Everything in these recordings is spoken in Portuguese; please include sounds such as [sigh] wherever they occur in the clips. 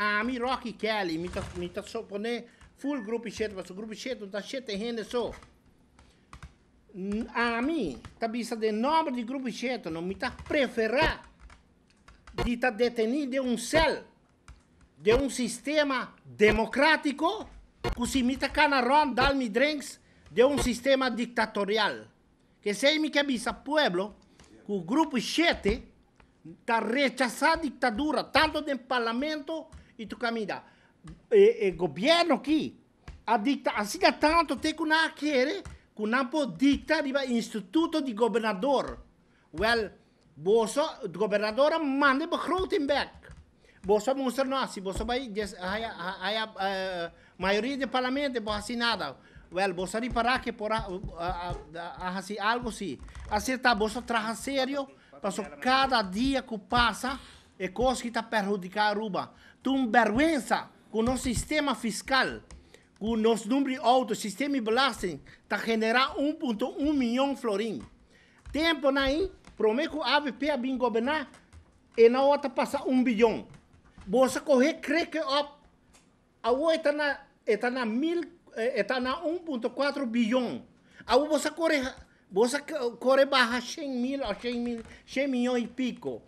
a Ami Rocky Kelly, mi ta, mi ta so pone full grupi shit, basu grupi shit, ta shit e hene so. Ami, ta bisa de nome di grupi shit, no mi ta prefera di ta deteni de un cell, de un sistema democratico, cusi mi ta canaron dal mi drinks de un sistema dictatorial. Que sei mi que bisa pueblo, cu grupi shit, ta rechaza dictadura, tanto del parlamento, e tu camina. o governo gobierno a ha assim así tanto tem que não querer, que pode può dictare il instituto de governador. Well, o governador manda para Rotenberg. Boso mostra nós, Boso vai, a maioria do parlamento não vai nada. Well, Boso reparar que por algo assim. Acertar, traz a sério, passou cada dia que passa, é coisa que está perjudicando Aruba. Tem vergonha com o nosso sistema fiscal, com o nosso número alto, o sistema de blasting, está generando 1,1 milhão de florins. Tempo aí, prometo que o AVP a bem governar, e na outra passa 1 bilhão. Você corre crê que a outra está na, está na, mil, está na 1,4 bilhão. A você corre, você corre barra 100 mil, 100 mil, 100 milhões e pico.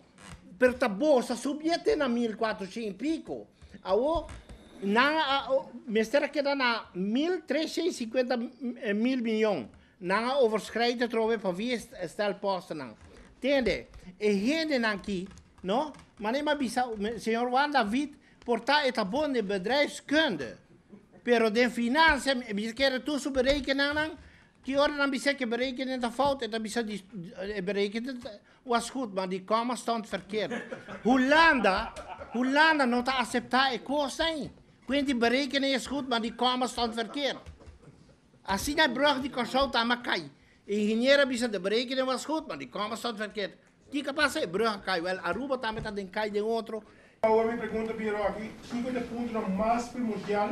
per ta bolsa subia até na 1.400 e pico. Ao, na, mestre que dá na 1.350 eh, mil milhões. Na overschrijden trove para vir estar eh, posto não. Entende? E gente aqui, não? Mas nem mais senhor Wanda Witt portar esta bonde bedrijfskunde. Pero de finanças, bisqueira tu sobre rekening Die orde dan zei je berekende dat fout. En dan zei die eh, berekende eh, was goed, maar die komma stond verkeerd. [laughs] Hollanda, Hollanda nota accepta e cosine. Quindi berekenen is goed, maar die komma stond verkeerd. Als hij bracht die consult aan elkaar. Ingenieur zei de berekening was goed, maar die komma stond verkeerd. Die capaz de bracht elkaar wel. Aruba também está dentro de outro. Agora me pergunta, Piero, aqui, cinco de pontos mais primordial,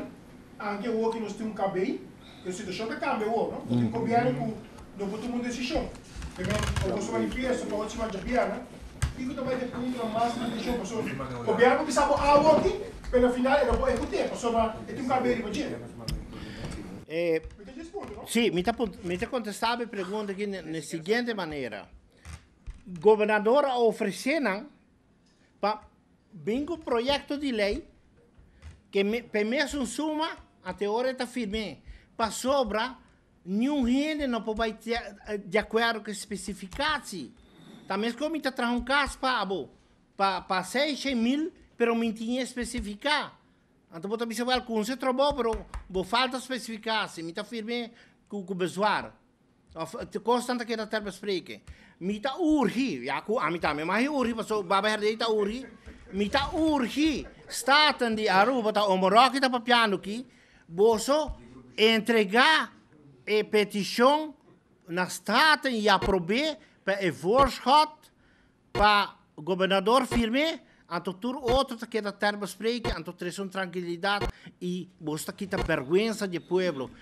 anche o que nós temos cabelo, institución de cambio, ¿no? Porque en Copiano, no puto mundo decisión. Pero o que se manifiesta, para outros manjabiana, e que também depende da massa da decisão, pessoal. Copiano que sabe algo aqui, mas no final ele pode escutar, pessoal, ele tem um cabelo de bandida. Eh, sì, mi ha contestato la domanda nella seguente maniera. Il governatore offre pa um progetto di lei che per me è un suma a teoria está firme para sobra, nenhum rende não pode ter eh, de acordo com especificasse. Também tá como me tá traz um caso para para para 6 mil, pero me tinha especificar. Então, vou também sei que você trabalhou, pero vou falta especificar, se me está firme com o besoar. Constante que tá está da terba spreken. Mita urhi, ja ku amita me mahi urhi, paso baba me está urhi. está tendo a rua aru o omoraki ta papiano ki, boso entregar a eh, petição na estrada e aprovar para o voorschot para o governador firme en tudo tur outro te queda termo spreken traz tot tranquilidade e mostra quita vergonha de povo.